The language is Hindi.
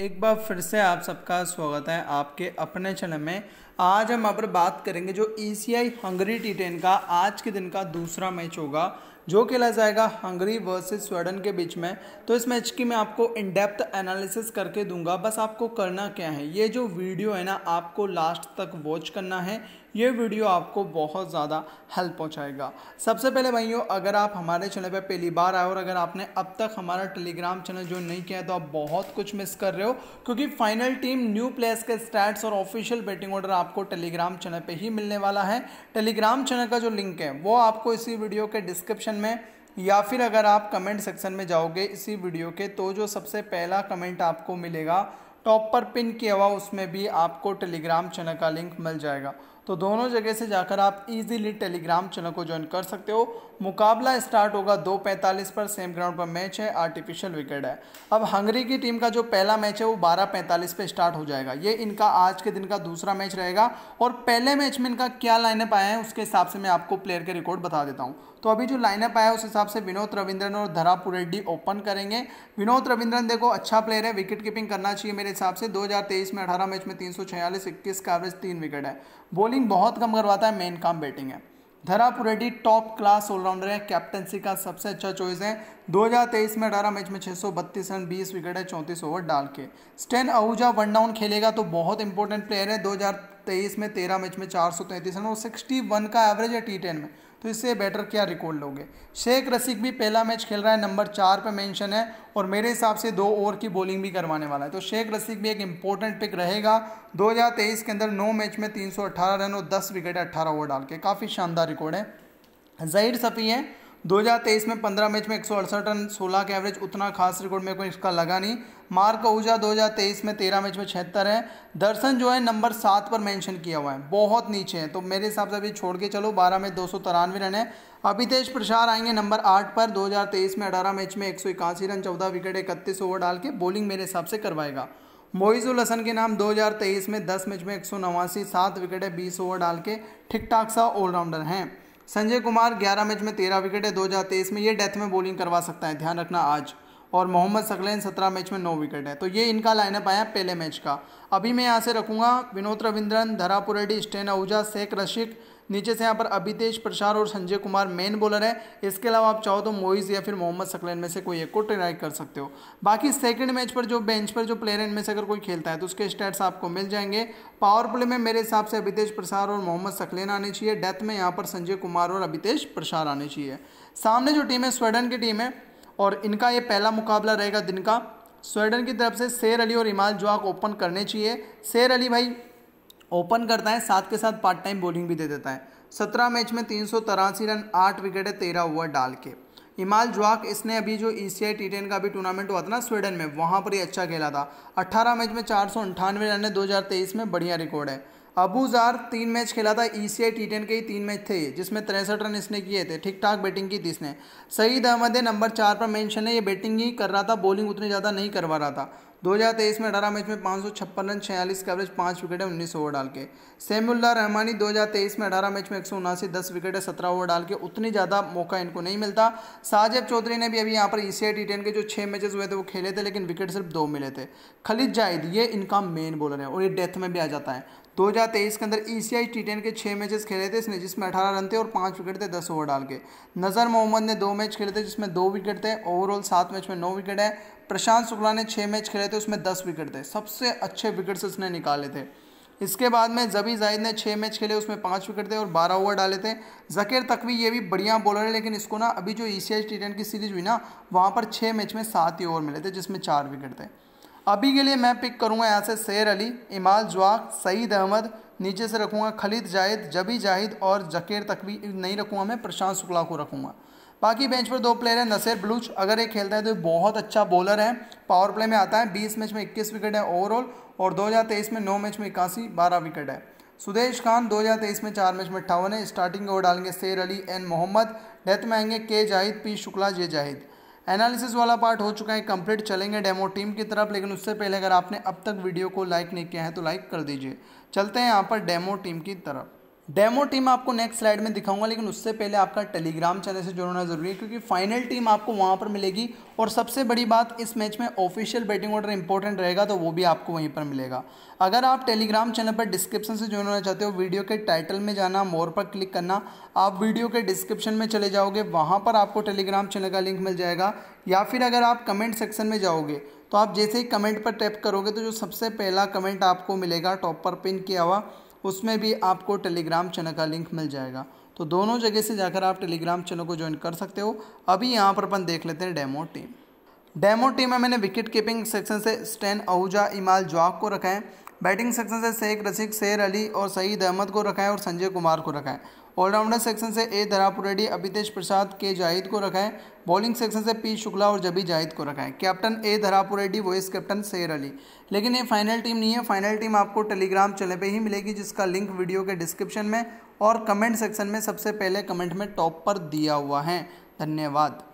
एक बार फिर से आप सबका स्वागत है आपके अपने चैनल में आज हम यहाँ बात करेंगे जो E C I Hungary T ten का आज के दिन का दूसरा मैच होगा जो खेला जाएगा हंगरी वर्सेस स्वीडन के बीच में तो इस मैच की मैं आपको इनडेप्थ एनालिसिस करके दूंगा बस आपको करना क्या है ये जो वीडियो है ना आपको लास्ट तक वॉच करना है ये वीडियो आपको बहुत ज़्यादा हेल्प पहुँचाएगा सबसे पहले भाइयों अगर आप हमारे चैनल पर पहली बार आए और अगर आपने अब तक हमारा टेलीग्राम चैनल जो नहीं किया है तो आप बहुत कुछ मिस कर रहे हो क्योंकि फाइनल टीम न्यू प्लेयर्स के स्टैट्स और ऑफिशियल बैटिंग ऑर्डर आपको टेलीग्राम चैनल पर ही मिलने वाला है टेलीग्राम चैनल का जो लिंक है वो आपको इसी वीडियो के डिस्क्रिप्शन में या फिर अगर आप कमेंट सेक्शन में जाओगे इसी वीडियो के तो जो सबसे पहला कमेंट आपको मिलेगा टॉप पर पिन किया हुआ उसमें भी आपको टेलीग्राम चैनल का लिंक मिल जाएगा तो दोनों जगह से जाकर आप इजीली टेलीग्राम चैनल को ज्वाइन कर सकते हो मुकाबला स्टार्ट होगा दो पैंतालीस पर सेम ग्राउंड पर मैच है आर्टिफिशियल विकेट है अब हंगरी की टीम का जो पहला मैच है वो बारह पैंतालीस पर स्टार्ट हो जाएगा ये इनका आज के दिन का दूसरा मैच रहेगा और पहले मैच में इनका क्या लाइनअप आया है उसके हिसाब से मैं आपको प्लेयर के रिकॉर्ड बता देता हूँ तो अभी जो लाइनअप आया है उस हिसाब से विनोद रविंद्रन और धरापुर रेड्डी ओपन करेंगे विनोद रविंद्रन देखो अच्छा प्लेयर है विकेट कीपिंग करना चाहिए मेरे हिसाब से दो में अठारह मैच में तीन सौ छियालीस का एवरेज तीन विकेट है बोली बॉलिंग बहुत कम करवाता है मेन काम बैटिंग है Dhara Pureddy top class allrounder है कैप्टनसी का सबसे अच्छा चॉइस है 2023 में अठारह मैच में 632 रन 20 विकेट है 34 ओवर डाल के स्टेन आहूजा वन डाउन खेलेगा तो बहुत इंपॉर्टेंट प्लेयर है 2023 में 13 मैच में 433 रन और 61 का एवरेज है टी टेन में तो इससे बेटर क्या रिकॉर्ड लोगे शेख रसिक भी पहला मैच खेल रहा है नंबर चार पर मेंशन है और मेरे हिसाब से दो ओवर की बॉलिंग भी करवाने वाला है तो शेख रसिक भी एक इंपॉर्टेंट पिक रहेगा 2023 के अंदर नौ मैच में 318 रन और 10 विकेट 18 ओवर डाल के काफ़ी शानदार रिकॉर्ड है ज़हिर सफ़ी है 2023 में 15 मैच में एक रन 16 के एवरेज उतना खास रिकॉर्ड मेरे को इसका लगा नहीं मार्क हज़ार 2023 में 13 मैच में छिहत्तर है दर्शन जो है नंबर सात पर मेंशन किया हुआ है बहुत नीचे है तो मेरे हिसाब से अभी छोड़ के चलो 12 में दो रन है अभितेश प्रसार आएंगे नंबर आठ पर 2023 में अठारह मैच में एक रन चौदह विकेट इकतीस ओवर डाल के बॉलिंग मेरे हिसाब से करवाएगा मोइजुल हसन के नाम 2023 में 10 मैच में एक सौ नवासी सात है बीस ओवर डाल के ठीक ठाक सा ऑलराउंडर हैं संजय कुमार 11 मैच में 13 विकेट है दो में ये डेथ में बॉलिंग करवा सकता है ध्यान रखना आज और मोहम्मद सकलेन सत्रह मैच में नौ विकेट है तो ये इनका लाइनअप आया पहले मैच का अभी मैं यहाँ से रखूँगा विनोद रविंद्रन धरापुरेडी स्टेन आहूजा शेख रशिक नीचे से यहाँ पर अभितेश प्रसार और संजय कुमार मेन बॉलर है इसके अलावा आप चाहो तो मोइज़ या फिर मोहम्मद सकलैन में से कोई एक को ट्राई कर सकते हो बाकी सेकंड मैच पर जो बेंच पर जो प्लेयर इनमें से अगर कोई खेलता है तो उसके स्टैट्स आपको मिल जाएंगे पावर प्ले में मेरे हिसाब से अभितेश प्रसार और मोहम्मद सकलैन आने चाहिए डेथ में यहाँ पर संजय कुमार और अभितेश प्रसार आने चाहिए सामने जो टीम है स्वेडन की टीम है और इनका ये पहला मुकाबला रहेगा दिन का स्वेडन की तरफ से शेर अली और इमाल जो ओपन करने चाहिए शेर अली भाई ओपन करता है साथ के साथ पार्ट टाइम बॉलिंग भी दे देता है सत्रह मैच में तीन रन आठ विकेटें तेरह ओवर डाल के इमाल जुआक इसने अभी जो E C I T ten का भी टूर्नामेंट हुआ था ना स्वीडन में वहाँ पर ही अच्छा खेला था 18 मैच में चार सौ अंठानवे रन है तेईस में बढ़िया रिकॉर्ड है अबू जार तीन मैच खेला था ई सी आई टी टेन के ही तीन मैच थे जिसमें तिरसठ रन इसने किए थे ठीक ठाक बैटिंग की थी इसने सईद अहमद नंबर चार पर मेंशन है ये बैटिंग ही कर रहा था बॉलिंग उतनी ज़्यादा नहीं करवा रहा था 2023 में अठारह मैच में पाँच रन छियालीस का एवरेज पाँच विकेट है उन्नीस ओवर डाल के सैमुल्ला रहमानी 2023 में अठारह मैच में एक सौ उनासी दस विकेट है सत्रह ओवर डाल के उतनी ज़्यादा मौका इनको नहीं मिलता साजिब चौधरी ने भी अभी यहाँ पर ई सी आई के जो छः मैचेस हुए थे वो खेले थे लेकिन विकेट सिर्फ दो मिले थे खलिद जाहिद ये इनका मेन बॉलर है और ये डेथ में भी आ जाता है तेईस के अंदर ई e सी के छः मैचेस खेले थे इसने जिसमें अठारह रन थे और पाँच विकेट थे दस ओवर डाल के नज़र मोहम्मद ने दो मैच खेले थे जिसमें दो विकेट थे ओवरऑल सात मैच में नौ विकेट है प्रशांत शुक्ला ने छः मैच खेले थे उसमें दस विकेट थे सबसे अच्छे विकेट्स उसने निकाले थे इसके बाद में जबी जाहिद ने छः मैच खेले उसमें पाँच विकेट थे और बारह ओवर डाले थे जकीर तकवी ये भी बढ़िया बॉलर है लेकिन इसको ना अभी जो ई e सी की सीरीज हुई ना वहाँ पर छः मैच में सात ही ओवर मिले थे जिसमें चार विकेट थे अभी के लिए मैं पिक करूँगा यहाँ से शेर अली इमाल जवाक सईद अहमद नीचे से रखूँगा खलीद जाहिद जबी जाहिद और जकेर तकवी नहीं रखूँगा मैं प्रशांत शुक्ला को रखूँगा बाकी बेंच पर दो प्लेयर हैं नसेर बलूच अगर ये खेलता है तो बहुत अच्छा बॉलर है पावर प्ले में आता है बीस मैच में इक्कीस विकेट है ओवरऑल और दो में नौ मैच में इक्यासी बारह विकेट है सुदेश खान 2023 में चार मैच में अट्ठावन है स्टार्टिंग ओवर डालेंगे शेर अली एन मोहम्मद डेथ में आएंगे के Zahid P Shukla J Zahid analysis वाला पार्ट हो चुका है कंप्लीट चलेंगे डेमो टीम की तरफ लेकिन उससे पहले अगर आपने अब तक वीडियो को लाइक नहीं किया है तो लाइक कर दीजिए चलते हैं यहाँ पर डेमो टीम की तरफ डेमो टीम आपको नेक्स्ट स्लाइड में दिखाऊंगा लेकिन उससे पहले आपका टेलीग्राम चैनल से जुड़ना जरूरी है क्योंकि फाइनल टीम आपको वहाँ पर मिलेगी और सबसे बड़ी बात इस मैच में ऑफिशियल बैटिंग ऑर्डर इंपॉर्टेंट रहेगा तो वो भी आपको वहीं पर मिलेगा अगर आप टेलीग्राम चैनल पर डिस्क्रिप्शन से जुड़ना चाहते हो वीडियो के टाइटल में जाना मोर पर क्लिक करना आप वीडियो के डिस्क्रिप्शन में चले जाओगे वहाँ पर आपको टेलीग्राम चैनल का लिंक मिल जाएगा या फिर अगर आप कमेंट सेक्शन में जाओगे तो आप जैसे ही कमेंट पर टैप करोगे तो जो सबसे पहला कमेंट आपको मिलेगा टॉप पर पिन किया हुआ उसमें भी आपको टेलीग्राम चैनल का लिंक मिल जाएगा तो दोनों जगह से जाकर आप टेलीग्राम चैनल को ज्वाइन कर सकते हो अभी यहाँ पर अपन देख लेते हैं डेमो टीम डेमो टीम में मैंने विकेट कीपिंग सेक्शन से स्टैन आहूजा इमाल जॉक को रखा है बैटिंग सेक्शन से शेख रसिक शेर अली और सईद अहमद को रखा है और संजय कुमार को रखा है ऑलराउंडर सेक्शन से ए धरापुर रेड्डी अभितेश प्रसाद के जाहिद को रखा है बॉलिंग सेक्शन से पी शुक्ला और जबी जाहिद को रखा है captain A Dharapur Reddy vice captain Sher Ali लेकिन ये फाइनल टीम नहीं है फाइनल टीम आपको टेलीग्राम चैनल पर ही मिलेगी जिसका लिंक वीडियो के डिस्क्रिप्शन में और कमेंट सेक्शन में सबसे पहले कमेंट में टॉप पर दिया हुआ है धन्यवाद